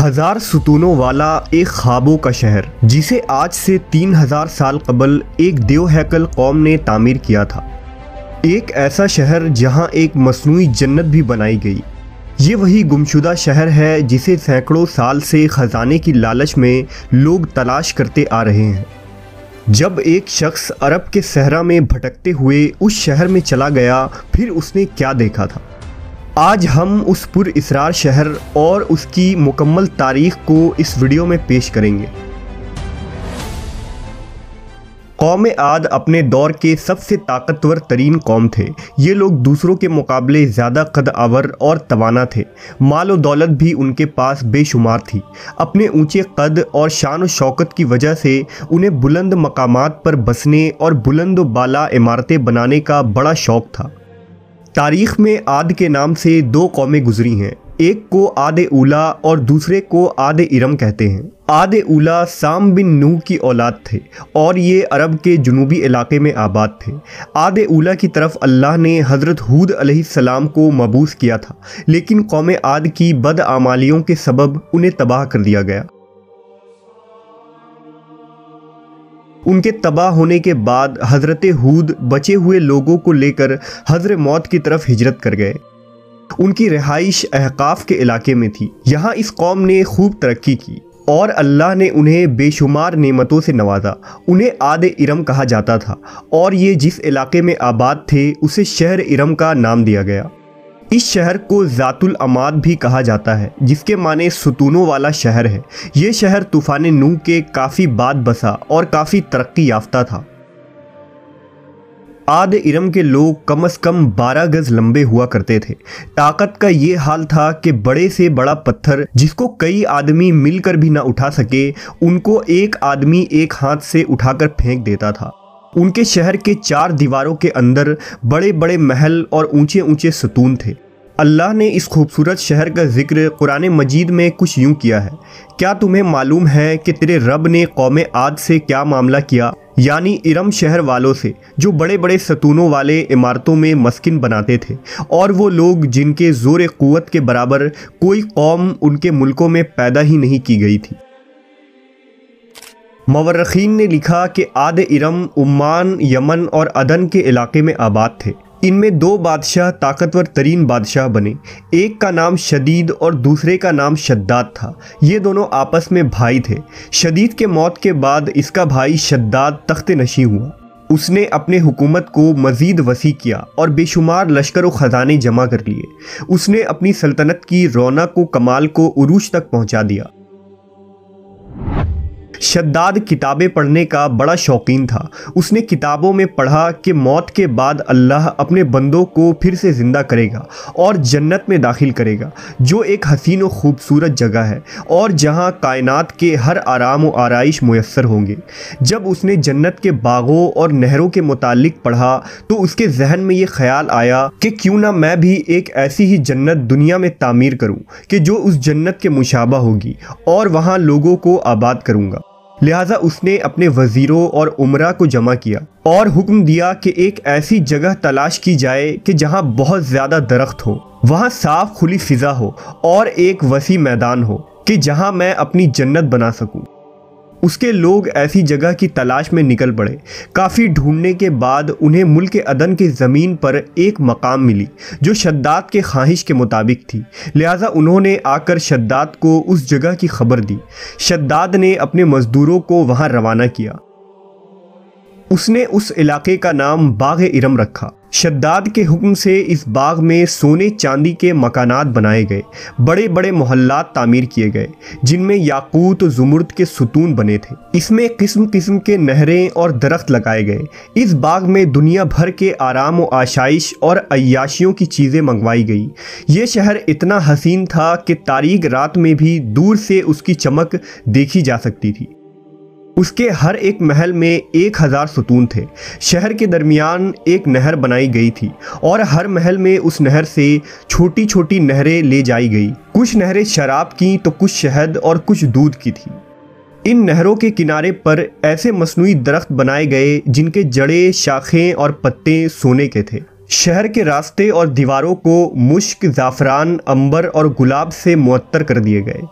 हजार सुतूनों वाला एक खाबों का शहर जिसे आज से तीन हजार साल कबल एक देव हैकल कौम ने तामीर किया था एक ऐसा शहर जहां एक मसनू जन्नत भी बनाई गई ये वही गुमशुदा शहर है जिसे सैकड़ों साल से ख़जाने की लालच में लोग तलाश करते आ रहे हैं जब एक शख्स अरब के सहरा में भटकते हुए उस शहर में चला गया फिर उसने क्या देखा था आज हम उस पुर इसरार शहर और उसकी मुकम्मल तारीख को इस वीडियो में पेश करेंगे कौम आद अपने दौर के सबसे ताकतवर तरीन कौम थे ये लोग दूसरों के मुकाबले ज़्यादा कद आवर और तवाना थे माल और दौलत भी उनके पास बेशुमार थी अपने ऊंचे कद और शान शौकत की वजह से उन्हें बुलंद मकामात पर बसने और बुलंद बाला इमारतें बनाने का बड़ा शौक़ था तारीख में आद के नाम से दो कौमें गुजरी हैं एक को आद उला और दूसरे को आद इरम कहते हैं आद उला साम बिन नू की औलाद थे और ये अरब के जनूबी इलाके में आबाद थे आद उला की तरफ अल्लाह ने हज़रत हूद सलाम को मबूस किया था लेकिन कौम आद की बद आमालियों के सबब उन्हें तबाह कर दिया गया उनके तबाह होने के बाद हजरत हूद बचे हुए लोगों को लेकर हजर मौत की तरफ हिजरत कर गए उनकी रिहाइश अहकाफ के इलाके में थी यहाँ इस कौम ने खूब तरक्की की और अल्लाह ने उन्हें बेशुमार नेमतों से नवाजा उन्हें आद इरम कहा जाता था और ये जिस इलाके में आबाद थे उसे शहर इरम का नाम दिया गया इस शहर को जातुल अमाद भी कहा जाता है जिसके माने सुतूनों वाला शहर है ये शहर तूफान नू के काफ़ी बाद बसा और काफ़ी तरक्की याफ्ता था आद इरम के लोग कम से कम 12 गज लंबे हुआ करते थे ताकत का ये हाल था कि बड़े से बड़ा पत्थर जिसको कई आदमी मिलकर भी ना उठा सके उनको एक आदमी एक हाथ से उठाकर फेंक देता था उनके शहर के चार दीवारों के अंदर बड़े बड़े महल और ऊंचे ऊंचे सतून थे अल्लाह ने इस खूबसूरत शहर का जिक्र कुरान मजीद में कुछ यूँ किया है क्या तुम्हें मालूम है कि तेरे रब ने कौम आद से क्या मामला किया यानी इरम शहर वालों से जो बड़े बड़े सतूनों वाले इमारतों में मस्किन बनाते थे और वो लोग जिनके ज़ोर क़वत के बराबर कोई कौम उनके मुल्कों में पैदा ही नहीं की गई थी मवरख़ीन ने लिखा कि आद इरम उम्मान यमन और अदन के इलाके में आबाद थे इनमें दो बादशाह ताकतवर तरीन बादशाह बने एक का नाम शदीद और दूसरे का नाम शद्दाद था ये दोनों आपस में भाई थे शदीद के मौत के बाद इसका भाई शद्दाद तख्त नशी हुआ उसने अपने हुकूमत को मज़ीद वसी किया और बेशुमार लश्कर व ख़जाने जमा कर लिए उसने अपनी सल्तनत की रौनक को कमाल को उरूज तक पहुंचा दिया शद्दाद किताबें पढ़ने का बड़ा शौकीन था उसने किताबों में पढ़ा कि मौत के बाद अल्लाह अपने बंदों को फिर से ज़िंदा करेगा और जन्नत में दाखिल करेगा जो एक हसीन व खूबसूरत जगह है और जहाँ कायनात के हर आराम व आरइश मैसर होंगे जब उसने जन्नत के बागों और नहरों के मुतालिक पढ़ा तो उसके जहन में ये ख्याल आया कि क्यों ना मैं भी एक ऐसी ही जन्नत दुनिया में तामीर करूँ कि जो उस जन्नत के मुशाबा होगी और वहाँ लोगों को आबाद करूँगा लिहाजा उसने अपने वजीरों और उमरा को जमा किया और हुक्म दिया कि एक ऐसी जगह तलाश की जाए कि जहाँ बहुत ज़्यादा दरख्त हो वहाँ साफ खुली फिजा हो और एक वसी मैदान हो कि जहाँ मैं अपनी जन्नत बना सकूँ उसके लोग ऐसी जगह की तलाश में निकल पड़े काफ़ी ढूंढने के बाद उन्हें मुल्क अदन की ज़मीन पर एक मकाम मिली जो शद्दात के ख्वाहिश के मुताबिक थी लिहाजा उन्होंने आकर शद्दात को उस जगह की खबर दी शद्दात ने अपने मज़दूरों को वहाँ रवाना किया उसने उस इलाके का नाम बाग इरम रखा शद्दाद के हुक्म से इस बाग में सोने चांदी के मकानात बनाए गए बड़े बड़े मोहल्लात तामीर किए गए जिनमें याकूत जुमर्द के सुतून बने थे इसमें किस्म किस्म के नहरें और दरख्त लगाए गए इस बाग में दुनिया भर के आराम व आशाइश और अयाशियों की चीज़ें मंगवाई गई ये शहर इतना हसीन था कि तारीख रात में भी दूर से उसकी चमक देखी जा सकती थी उसके हर एक महल में एक हज़ार सुतून थे शहर के दरमियान एक नहर बनाई गई थी और हर महल में उस नहर से छोटी छोटी नहरें ले जाई गई कुछ नहरें शराब की तो कुछ शहद और कुछ दूध की थी इन नहरों के किनारे पर ऐसे मसनू दरख्त बनाए गए जिनके जड़े शाखें और पत्ते सोने के थे शहर के रास्ते और दीवारों को मुश्क ज़ाफ़रान अंबर और गुलाब से मुअत्तर कर दिए गए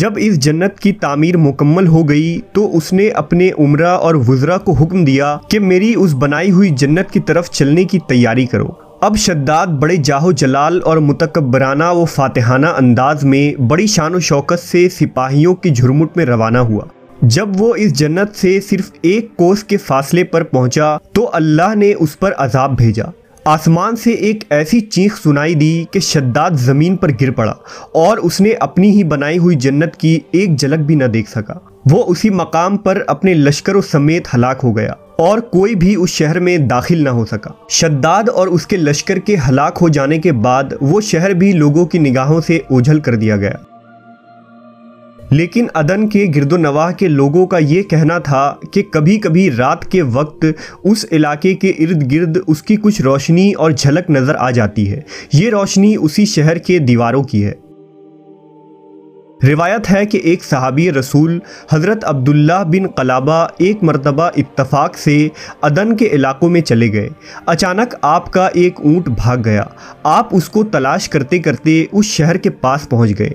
जब इस जन्नत की तामीर मुकम्मल हो गई तो उसने अपने उम्रा और वज्रा को हुक्म दिया कि मेरी उस बनाई हुई जन्नत की तरफ चलने की तैयारी करो अब शद्दाद बड़े जाहो जलाल और मुतकबराना व फातहाना अंदाज में बड़ी शान शौकत से सिपाहियों की झुरमुट में रवाना हुआ जब वो इस जन्नत से सिर्फ एक कोस के फासले पर पहुंचा तो अल्लाह ने उस पर अजाब भेजा आसमान से एक ऐसी चीख सुनाई दी कि शद्दाद ज़मीन पर गिर पड़ा और उसने अपनी ही बनाई हुई जन्नत की एक झलक भी न देख सका वो उसी मकाम पर अपने लश्करों समेत हलाक हो गया और कोई भी उस शहर में दाखिल ना हो सका शद्दाद और उसके लश्कर के हलाक हो जाने के बाद वो शहर भी लोगों की निगाहों से ओझल कर दिया गया लेकिन अदन के गिरदोनवाह के लोगों का ये कहना था कि कभी कभी रात के वक्त उस इलाके के इर्द गिर्द उसकी कुछ रोशनी और झलक नज़र आ जाती है ये रोशनी उसी शहर के दीवारों की है रिवायत है कि एक सहाबी रसूल हज़रत अब्दुल्ला बिन कलाबा एक मरतबा इतफ़ाक़ से अदन के इलाकों में चले गए अचानक आपका एक ऊँट भाग गया आप उसको तलाश करते करते उस शहर के पास पहुँच गए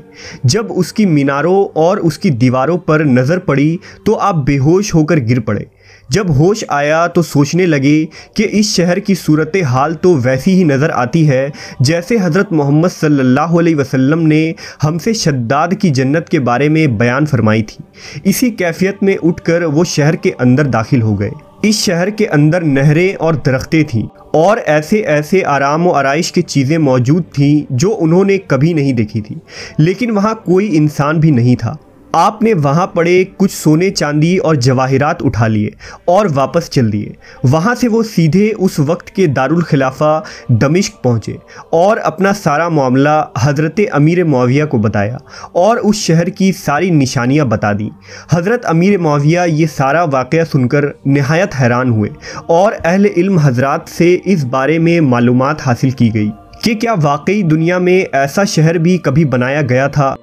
जब उसकी मीनारों और उसकी दीवारों पर नज़र पड़ी तो आप बेहोश होकर गिर पड़े जब होश आया तो सोचने लगे कि इस शहर की सूरत हाल तो वैसी ही नज़र आती है जैसे हज़रत मोहम्मद सल्लल्लाहु अलैहि वसल्लम ने हमसे शद्दाद की जन्नत के बारे में बयान फरमाई थी इसी कैफियत में उठकर वो शहर के अंदर दाखिल हो गए इस शहर के अंदर नहरें और दरख्तें थीं और ऐसे ऐसे आराम व आरइश की चीज़ें मौजूद थीं जो उन्होंने कभी नहीं देखी थी लेकिन वहाँ कोई इंसान भी नहीं था आपने वहाँ पड़े कुछ सोने चांदी और जवाहिरात उठा लिए और वापस चल दिए वहाँ से वो सीधे उस वक्त के दारुल खिलाफा दमिश्क पहुँचे और अपना सारा मामला हज़रत अमीर माविया को बताया और उस शहर की सारी निशानियाँ बता दी हज़रत अमीर माविया ये सारा वाक़ सुनकर नहायत हैरान हुए और अहल इल्म हजरात से इस बारे में मालूम हासिल की गई कि क्या वाकई दुनिया में ऐसा शहर भी कभी बनाया गया था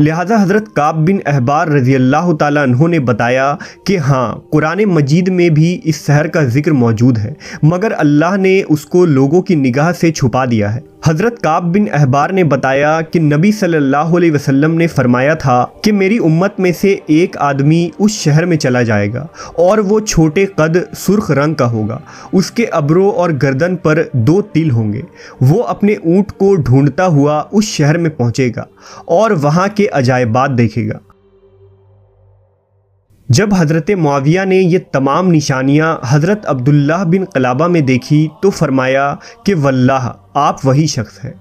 लिहाजा हज़रत काब बिन अहबार रज़ी अल्लाह तहों ने बताया कि हाँ कुरान मजीद में भी इस शहर का ज़िक्र मौजूद है मगर अल्लाह ने उसको लोगों की निगाह से छुपा दिया है हज़रत काब बिन अहबार ने बताया कि नबी सल्लल्लाहु अलैहि वसल्लम ने फरमाया था कि मेरी उम्मत में से एक आदमी उस शहर में चला जाएगा और वो छोटे कद सुर्ख रंग का होगा उसके अबरों और गर्दन पर दो तिल होंगे वो अपने ऊँट को ढूंढता हुआ उस शहर में पहुँचेगा और वहाँ के अजायबात देखेगा जब हज़रत मुआविया ने ये तमाम निशानियाँ हज़रत अब्दुल्लाह बिन कलाबा में देखी तो फरमाया कि वल्लाह आप वही शख्स हैं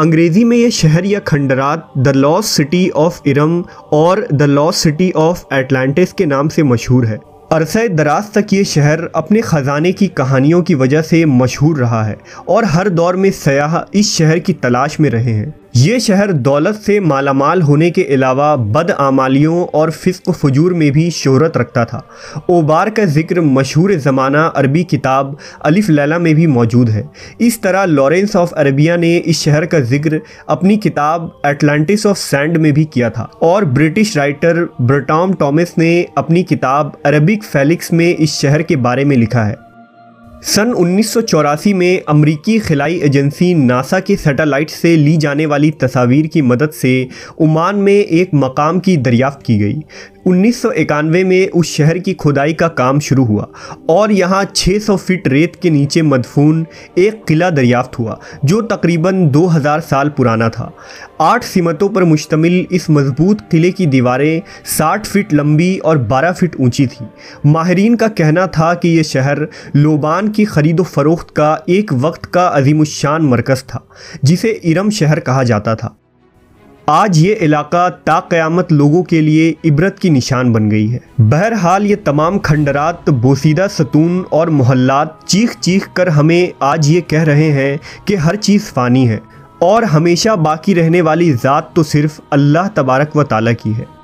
अंग्रेज़ी में ये शहर या खंडरात the lost city of Iram और the lost city of Atlantis के नाम से मशहूर है अरसे दराज तक ये शहर अपने ख़जाने की कहानियों की वजह से मशहूर रहा है और हर दौर में सयाह इस शहर की तलाश में रहे हैं ये शहर दौलत से मालामाल होने के अलावा बदआमालियों और फिस्क फजूर में भी शोहरत रखता था ओबार का जिक्र मशहूर ज़माना अरबी किताब अलिफ लैला में भी मौजूद है इस तरह लॉरेंस ऑफ अरबिया ने इस शहर का जिक्र अपनी किताब एटलांटिस ऑफ सैंड में भी किया था और ब्रिटिश राइटर ब्रटाम टॉमस ने अपनी किताब अरबिक फेलिक्स में इस शहर के बारे में लिखा है सन 1984 में अमरीकी खिलाई एजेंसी नासा के सैटेलाइट से ली जाने वाली तस्वीर की मदद से ओमान में एक मकाम की दरियाफ्त की गई उन्नीस में उस शहर की खुदाई का काम शुरू हुआ और यहाँ 600 फीट रेत के नीचे मदफून एक किला दरियाफ्त हुआ जो तकरीबन 2000 साल पुराना था आठ सिमतों पर मुश्तमिल इस मजबूत किले की दीवारें 60 फीट लंबी और 12 फीट ऊंची थी माहरीन का कहना था कि यह शहर लोबान की खरीदो फरोख्त का एक वक्त का अजीमशान मरकज़ था जिसे इरम शहर कहा जाता था आज ये इलाका ताक़यामत लोगों के लिए इबरत की निशान बन गई है बहरहाल ये तमाम खंडरात बोसीदा सतून और मोहल्लात चीख चीख कर हमें आज ये कह रहे हैं कि हर चीज़ फ़ानी है और हमेशा बाकी रहने वाली ज़ात तो सिर्फ़ अल्लाह तबारक व ताली की है